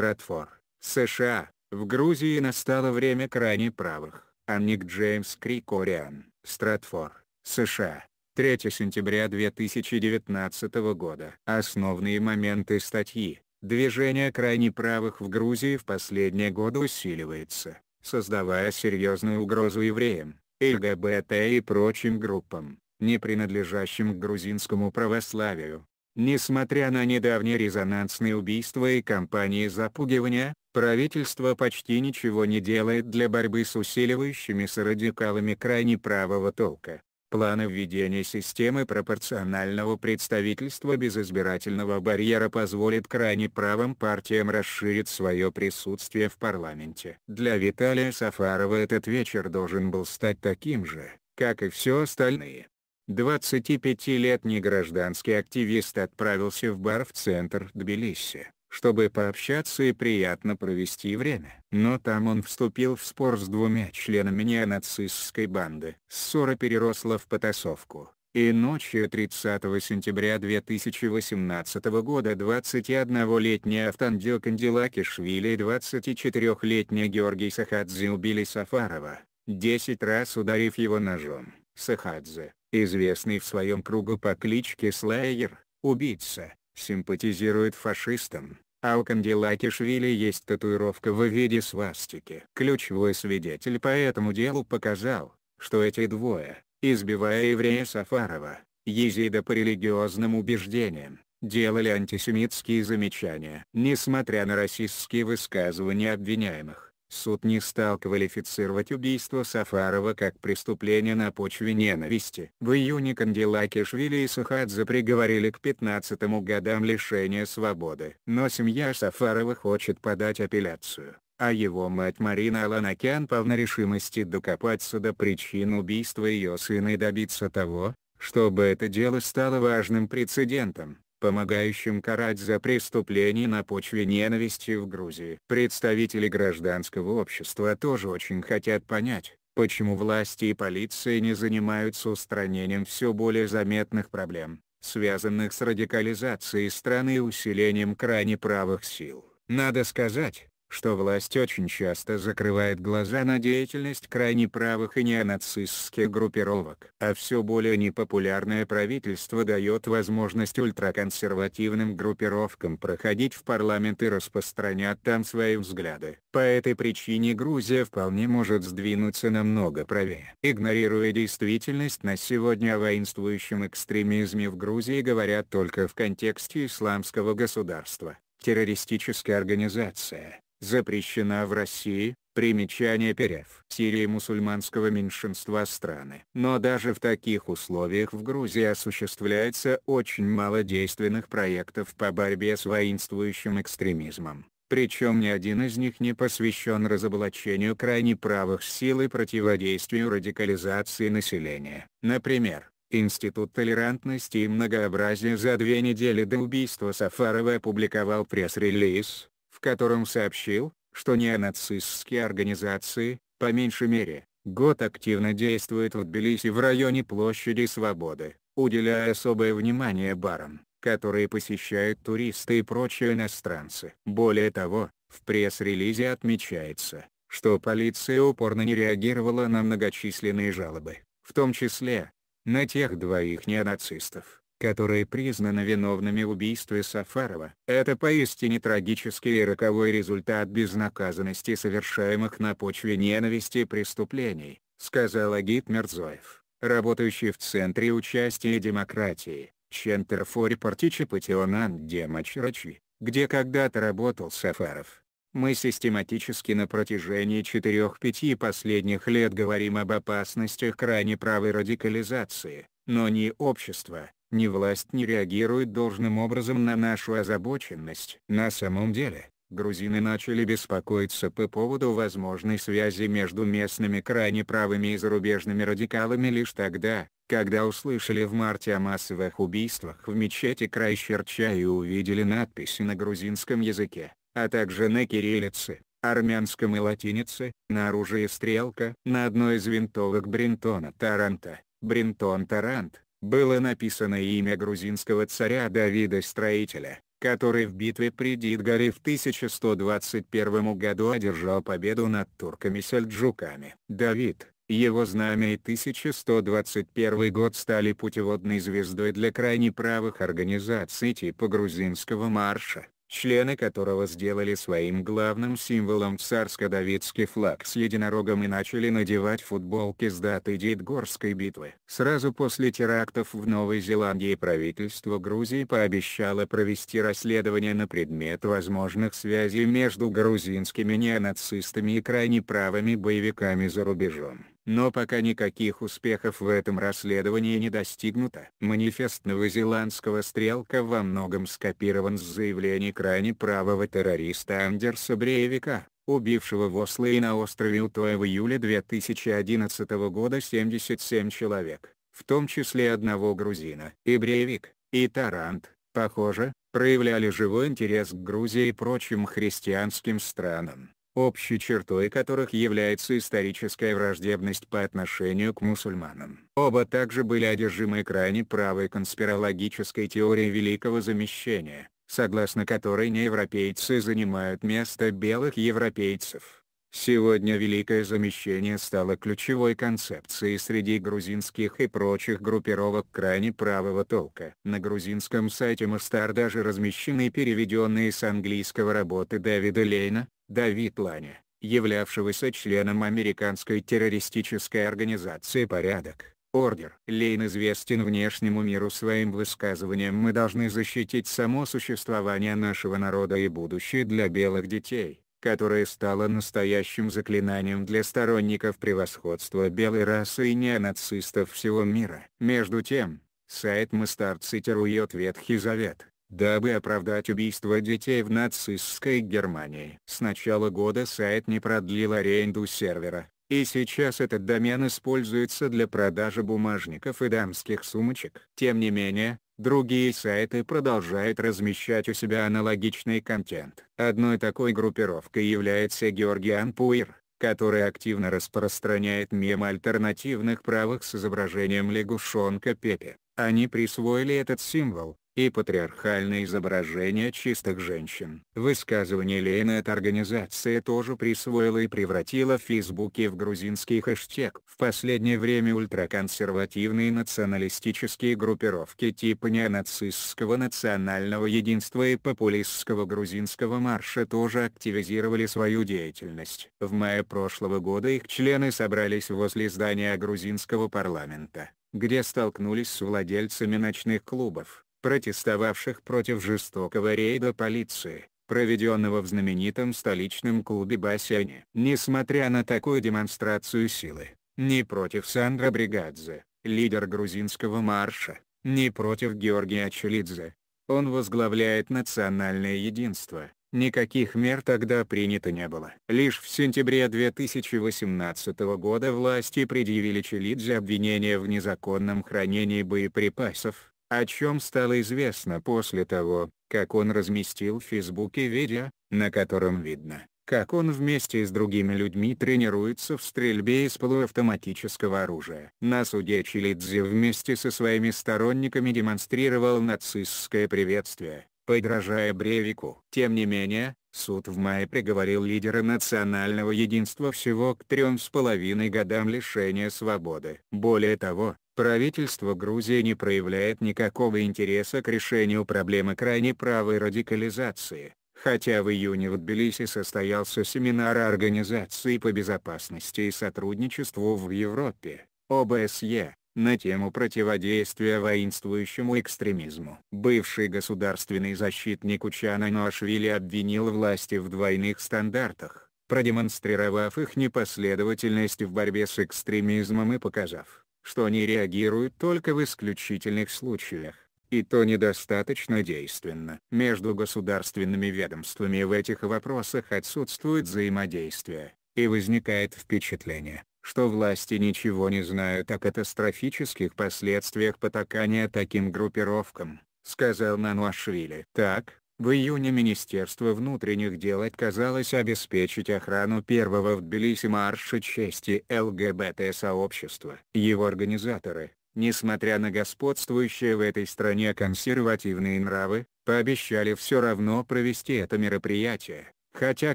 Стратфор, США, в Грузии настало время крайне правых. Анник Джеймс Крикориан, Стратфор, США. 3 сентября 2019 года. Основные моменты статьи. Движение крайне правых в Грузии в последние годы усиливается, создавая серьезную угрозу евреям, ЛГБТ и прочим группам, не принадлежащим к грузинскому православию. Несмотря на недавние резонансные убийства и кампании запугивания, правительство почти ничего не делает для борьбы с усиливающимися радикалами крайне правого толка. Планы введения системы пропорционального представительства без избирательного барьера позволит крайне правым партиям расширить свое присутствие в парламенте. Для Виталия Сафарова этот вечер должен был стать таким же, как и все остальные. 25-летний гражданский активист отправился в бар в центр Тбилиси, чтобы пообщаться и приятно провести время. Но там он вступил в спор с двумя членами неонацистской банды. Ссора переросла в потасовку. И ночью 30 сентября 2018 года 21 летний Автандил Кандилакишвили и 24-летний Георгий Сахадзе убили Сафарова, 10 раз ударив его ножом. Сахадзе, известный в своем кругу по кличке Слеер, убийца, симпатизирует фашистам, а у Канделакишвили есть татуировка в виде свастики. Ключевой свидетель по этому делу показал, что эти двое, избивая еврея Сафарова, езида по религиозным убеждениям, делали антисемитские замечания. Несмотря на расистские высказывания обвиняемых, Суд не стал квалифицировать убийство Сафарова как преступление на почве ненависти. В июне Канделакишвили и Сахадзе приговорили к 15 годам лишения свободы. Но семья Сафарова хочет подать апелляцию, а его мать Марина Аланакян повна решимости докопаться до причин убийства ее сына и добиться того, чтобы это дело стало важным прецедентом помогающим карать за преступления на почве ненависти в Грузии. Представители гражданского общества тоже очень хотят понять, почему власти и полиция не занимаются устранением все более заметных проблем, связанных с радикализацией страны и усилением крайне правых сил. Надо сказать, что власть очень часто закрывает глаза на деятельность крайне правых и неонацистских группировок. А все более непопулярное правительство дает возможность ультраконсервативным группировкам проходить в парламент и распространять там свои взгляды. По этой причине Грузия вполне может сдвинуться намного правее. Игнорируя действительность на сегодня о воинствующем экстремизме в Грузии говорят только в контексте исламского государства террористическая организация, запрещена в России, примечание Перев, Сирии мусульманского меньшинства страны. Но даже в таких условиях в Грузии осуществляется очень мало действенных проектов по борьбе с воинствующим экстремизмом. Причем ни один из них не посвящен разоблачению крайне правых сил и противодействию радикализации населения. Например, Институт толерантности и многообразия за две недели до убийства Сафарова опубликовал пресс-релиз, в котором сообщил, что неонацистские организации, по меньшей мере, год активно действуют в Тбилиси в районе площади Свободы, уделяя особое внимание барам, которые посещают туристы и прочие иностранцы. Более того, в пресс-релизе отмечается, что полиция упорно не реагировала на многочисленные жалобы, в том числе, на тех двоих неонацистов, которые признаны виновными в убийстве Сафарова. Это поистине трагический и роковой результат безнаказанности совершаемых на почве ненависти преступлений, сказал Агит Мерзоев, работающий в Центре участия демократии, Center for Participation and Democracy, где когда-то работал Сафаров. Мы систематически на протяжении 4-5 последних лет говорим об опасностях крайне правой радикализации, но не общества ни власть не реагирует должным образом на нашу озабоченность. На самом деле, грузины начали беспокоиться по поводу возможной связи между местными крайне правыми и зарубежными радикалами лишь тогда, когда услышали в марте о массовых убийствах в мечети Крайщерча и увидели надписи на грузинском языке, а также на кириллице, армянском и латинице, на оружии стрелка. На одной из винтовок Бринтона Таранта, Бринтон Тарант, было написано имя грузинского царя Давида Строителя, который в битве при Дидгаре в 1121 году одержал победу над турками-сельджуками. Давид, его знамя и 1121 год стали путеводной звездой для крайне правых организаций типа грузинского марша члены которого сделали своим главным символом царско-давидский флаг с единорогом и начали надевать футболки с датой Дедгорской битвы. Сразу после терактов в Новой Зеландии правительство Грузии пообещало провести расследование на предмет возможных связей между грузинскими неонацистами и крайне правыми боевиками за рубежом но пока никаких успехов в этом расследовании не достигнуто. Манифест новозеландского стрелка во многом скопирован с заявлений крайне правого террориста Андерса Брейвика, убившего в Осло и на острове Утоя в июле 2011 года 77 человек, в том числе одного грузина. И Брейвик, и Тарант, похоже, проявляли живой интерес к Грузии и прочим христианским странам общей чертой которых является историческая враждебность по отношению к мусульманам. Оба также были одержимы крайне правой конспирологической теорией Великого Замещения, согласно которой неевропейцы занимают место белых европейцев. Сегодня Великое Замещение стало ключевой концепцией среди грузинских и прочих группировок крайне правого толка. На грузинском сайте Мастар даже размещены переведенные с английского работы Дэвида Лейна, Давид Ланя, являвшегося членом американской террористической организации «Порядок», Ордер. Лейн известен внешнему миру своим высказыванием «Мы должны защитить само существование нашего народа и будущее для белых детей», которое стало настоящим заклинанием для сторонников превосходства белой расы и неонацистов всего мира. Между тем, сайт Мастарци цитирует Ветхий Завет дабы оправдать убийство детей в нацистской Германии. С начала года сайт не продлил аренду сервера, и сейчас этот домен используется для продажи бумажников и дамских сумочек. Тем не менее, другие сайты продолжают размещать у себя аналогичный контент. Одной такой группировкой является Георгиан Пуир, который активно распространяет мем альтернативных правых с изображением лягушонка Пепе. Они присвоили этот символ, и патриархальное изображение чистых женщин. Высказывание Лейна эта организация тоже присвоила и превратила в Фейсбуке в грузинский хэштег. В последнее время ультраконсервативные националистические группировки типа неонацистского национального единства и популистского грузинского марша тоже активизировали свою деятельность. В мае прошлого года их члены собрались возле здания грузинского парламента где столкнулись с владельцами ночных клубов протестовавших против жестокого рейда полиции, проведенного в знаменитом столичном клубе Басяне. Несмотря на такую демонстрацию силы, не против Сандра Бригадзе, лидер грузинского марша, не против Георгия Челидзе. Он возглавляет национальное единство. Никаких мер тогда принято не было. Лишь в сентябре 2018 года власти предъявили Челидзе обвинение в незаконном хранении боеприпасов, о чем стало известно после того, как он разместил в Фейсбуке видео, на котором видно, как он вместе с другими людьми тренируется в стрельбе из полуавтоматического оружия. На суде Чилидзе вместе со своими сторонниками демонстрировал нацистское приветствие, подражая Бревику. Тем не менее, суд в мае приговорил лидера национального единства всего к трем с половиной годам лишения свободы. Более того, Правительство Грузии не проявляет никакого интереса к решению проблемы крайне правой радикализации, хотя в июне в Тбилиси состоялся семинар Организации по безопасности и сотрудничеству в Европе, ОБСЕ, на тему противодействия воинствующему экстремизму. Бывший государственный защитник Учана Нуашвили обвинил власти в двойных стандартах, продемонстрировав их непоследовательность в борьбе с экстремизмом и показав, что они реагируют только в исключительных случаях, и то недостаточно действенно. Между государственными ведомствами в этих вопросах отсутствует взаимодействие, и возникает впечатление, что власти ничего не знают о катастрофических последствиях потакания таким группировкам, сказал Нануашвили. Так, в июне Министерство внутренних дел отказалось обеспечить охрану первого в Тбилиси марша чести ЛГБТ-сообщества. Его организаторы, несмотря на господствующие в этой стране консервативные нравы, пообещали все равно провести это мероприятие, хотя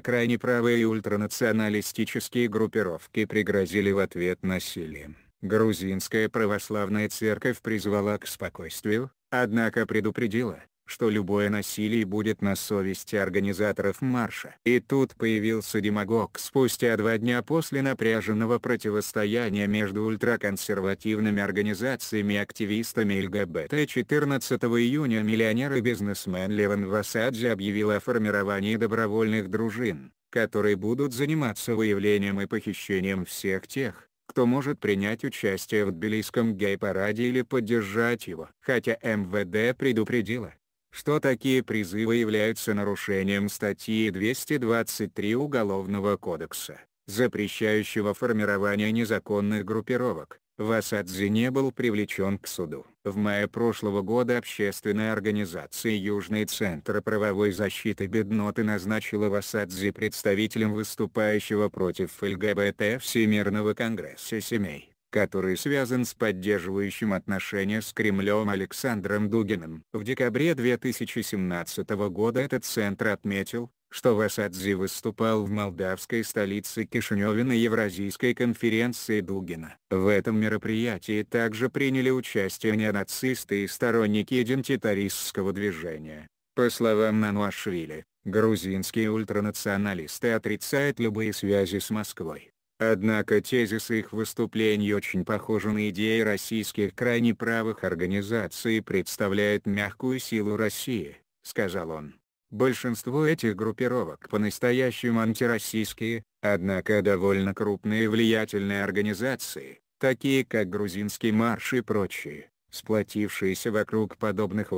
крайне правые и ультранационалистические группировки пригрозили в ответ насилием. Грузинская православная церковь призвала к спокойствию, однако предупредила, что любое насилие будет на совести организаторов марша. И тут появился демагог спустя два дня после напряженного противостояния между ультраконсервативными организациями и активистами ЛГБТ. 14 июня миллионер и бизнесмен Леван Васадзе объявил о формировании добровольных дружин, которые будут заниматься выявлением и похищением всех тех, кто может принять участие в тбилисском гей-параде или поддержать его. Хотя МВД предупредила, что такие призывы являются нарушением статьи 223 Уголовного кодекса, запрещающего формирование незаконных группировок. Васадзе не был привлечен к суду. В мае прошлого года общественная организация Южный Центр правовой защиты бедноты назначила Васадзе представителем выступающего против ЛГБТ Всемирного Конгресса семей который связан с поддерживающим отношения с Кремлем Александром Дугиным. В декабре 2017 года этот центр отметил, что Васадзе выступал в молдавской столице Кишиневе на Евразийской конференции Дугина. В этом мероприятии также приняли участие неонацисты и сторонники идентитаристского движения. По словам Нануашвили, грузинские ультранационалисты отрицают любые связи с Москвой. Однако тезисы их выступлений очень похожи на идеи российских крайне правых организаций и представляют мягкую силу России, сказал он. Большинство этих группировок по-настоящему антироссийские, однако довольно крупные и влиятельные организации, такие как Грузинский марш и прочие, сплотившиеся вокруг подобных в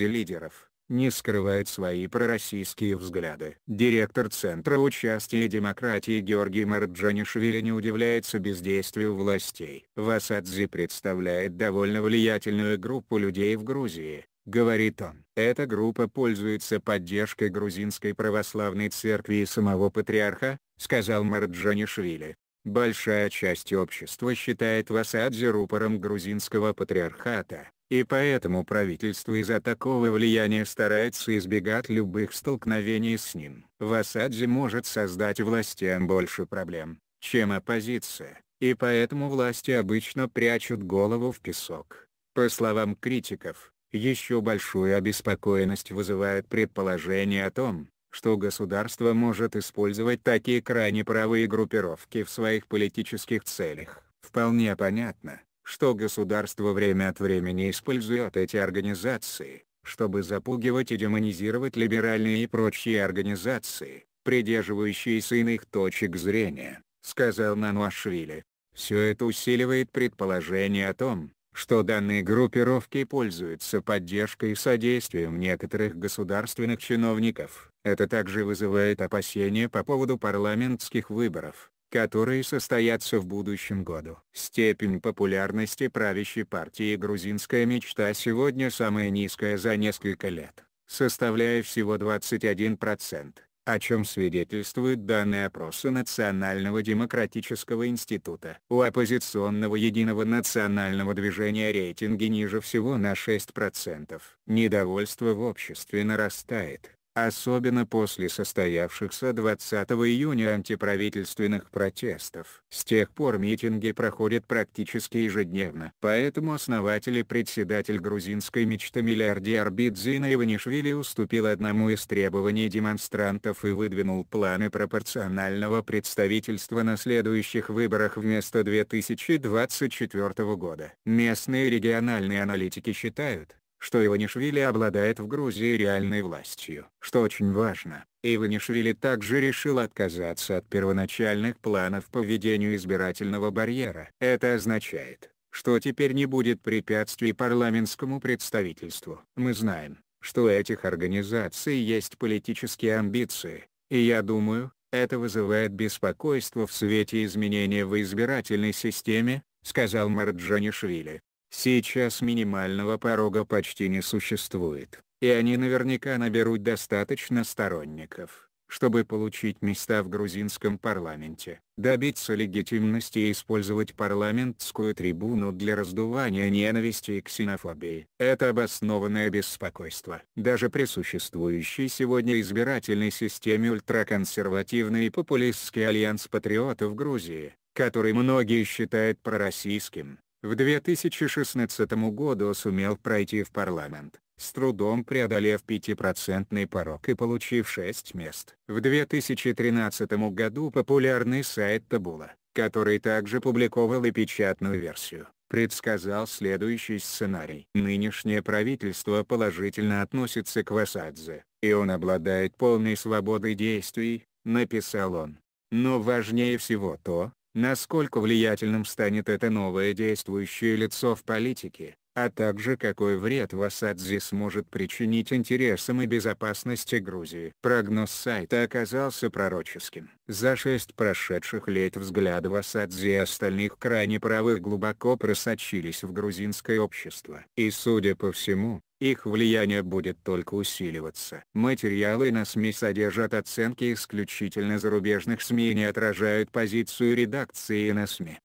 лидеров, не скрывает свои пророссийские взгляды. Директор Центра участия демократии Георгий Марджанишвили не удивляется бездействию властей. Васадзе представляет довольно влиятельную группу людей в Грузии, говорит он. Эта группа пользуется поддержкой грузинской православной церкви и самого патриарха, сказал Марджанишвили. Большая часть общества считает Васадзе рупором грузинского патриархата, и поэтому правительство из-за такого влияния старается избегать любых столкновений с ним. В Васаджи может создать властям больше проблем, чем оппозиция, и поэтому власти обычно прячут голову в песок. По словам критиков, еще большую обеспокоенность вызывает предположение о том, что государство может использовать такие крайне правые группировки в своих политических целях. Вполне понятно, что государство время от времени использует эти организации, чтобы запугивать и демонизировать либеральные и прочие организации, придерживающиеся иных точек зрения, сказал Нануашвили. Все это усиливает предположение о том, что данные группировки пользуются поддержкой и содействием некоторых государственных чиновников. Это также вызывает опасения по поводу парламентских выборов, которые состоятся в будущем году. Степень популярности правящей партии «Грузинская мечта» сегодня самая низкая за несколько лет, составляя всего 21%, о чем свидетельствуют данные опроса Национального демократического института. У оппозиционного единого национального движения рейтинги ниже всего на 6%. Недовольство в обществе нарастает особенно после состоявшихся 20 июня антиправительственных протестов. С тех пор митинги проходят практически ежедневно. Поэтому основатель и председатель грузинской мечты мечтомиллиардер Бидзина Иванишвили уступил одному из требований демонстрантов и выдвинул планы пропорционального представительства на следующих выборах вместо 2024 года. Местные региональные аналитики считают, что Иванишвили обладает в Грузии реальной властью. Что очень важно, Иванишвили также решил отказаться от первоначальных планов по введению избирательного барьера. Это означает, что теперь не будет препятствий парламентскому представительству. Мы знаем, что у этих организаций есть политические амбиции, и я думаю, это вызывает беспокойство в свете изменения в избирательной системе, сказал Марджанишвили. Сейчас минимального порога почти не существует, и они наверняка наберут достаточно сторонников, чтобы получить места в грузинском парламенте, добиться легитимности и использовать парламентскую трибуну для раздувания ненависти и ксенофобии. Это обоснованное беспокойство. Даже при существующей сегодня избирательной системе ультраконсервативный и популистский альянс патриотов Грузии, который многие считают пророссийским, в 2016 году сумел пройти в парламент, с трудом преодолев 5% порог и получив 6 мест. В 2013 году популярный сайт Табула, который также публиковал и печатную версию, предсказал следующий сценарий. Нынешнее правительство положительно относится к Васадзе, и он обладает полной свободой действий, написал он. Но важнее всего то, насколько влиятельным станет это новое действующее лицо в политике, а также какой вред Васадзе сможет причинить интересам и безопасности Грузии. Прогноз сайта оказался пророческим. За шесть прошедших лет взгляд Васадзе и остальных крайне правых глубоко просочились в грузинское общество. И судя по всему, их влияние будет только усиливаться. Материалы на СМИ содержат оценки исключительно зарубежных СМИ и не отражают позицию редакции на СМИ.